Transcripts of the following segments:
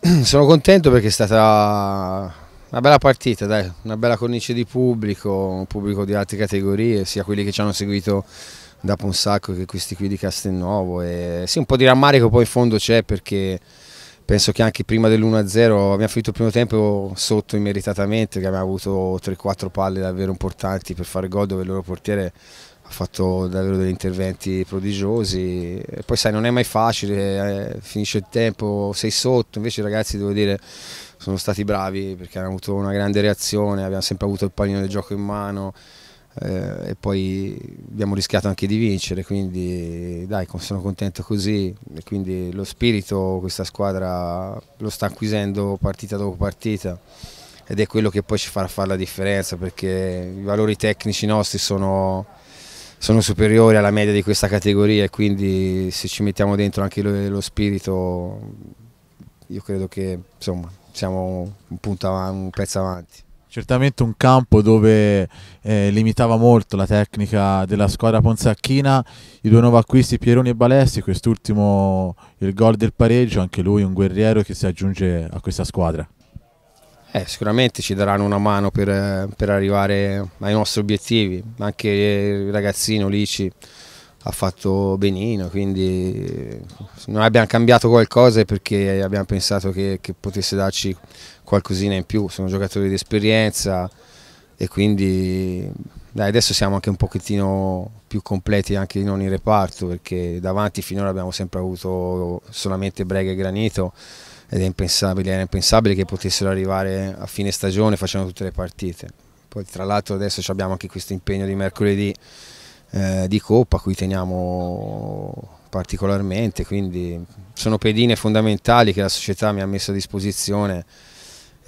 sono contento perché è stata una bella partita, dai, una bella cornice di pubblico, un pubblico di altre categorie, sia quelli che ci hanno seguito da Ponsacco che questi qui di Castelnuovo. E sì, un po' di rammarico poi in fondo c'è perché penso che anche prima dell'1-0 abbiamo finito il primo tempo sotto immeritatamente, che abbiamo avuto 3-4 palle davvero importanti per fare gol dove il loro portiere ha fatto davvero degli interventi prodigiosi, e poi sai non è mai facile, eh, finisce il tempo, sei sotto, invece i ragazzi devo dire sono stati bravi perché hanno avuto una grande reazione, abbiamo sempre avuto il pallino del gioco in mano eh, e poi abbiamo rischiato anche di vincere, quindi dai sono contento così, e quindi lo spirito questa squadra lo sta acquisendo partita dopo partita ed è quello che poi ci farà fare la differenza perché i valori tecnici nostri sono sono superiori alla media di questa categoria e quindi se ci mettiamo dentro anche lo, lo spirito io credo che insomma, siamo un, punto avanti, un pezzo avanti. Certamente un campo dove eh, limitava molto la tecnica della squadra Ponzacchina, i due nuovi acquisti Pieroni e Balesti, quest'ultimo il gol del pareggio, anche lui un guerriero che si aggiunge a questa squadra. Eh, sicuramente ci daranno una mano per, per, arrivare ai nostri obiettivi, anche il ragazzino Lici ha fatto benino, quindi noi abbiamo cambiato qualcosa perché abbiamo pensato che, che potesse darci qualcosina in più, sono giocatori di esperienza e quindi dai, adesso siamo anche un pochettino più completi anche in reparto perché davanti finora abbiamo sempre avuto solamente Brega e Granito ed impensabile, era impensabile che potessero arrivare a fine stagione facendo tutte le partite. Poi tra l'altro adesso abbiamo anche questo impegno di mercoledì eh, di Coppa a cui teniamo particolarmente, quindi sono pedine fondamentali che la società mi ha messo a disposizione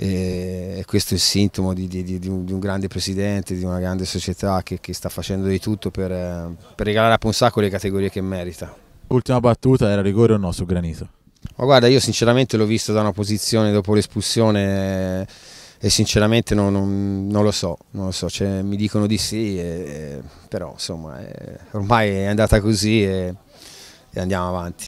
eh, e questo è il sintomo di, di, di, un, di, un, grande presidente, di una grande società che, che sta facendo di tutto per, eh, per, regalare a Ponsaco le categorie che merita. Ultima battuta, era rigore o no su Granito? Ma guarda, io sinceramente l'ho visto da una posizione dopo l'espulsione eh, e sinceramente non, non, non, lo so, non lo so. Cioè, mi dicono di sì, e, però insomma è, ormai è andata così e, e andiamo avanti.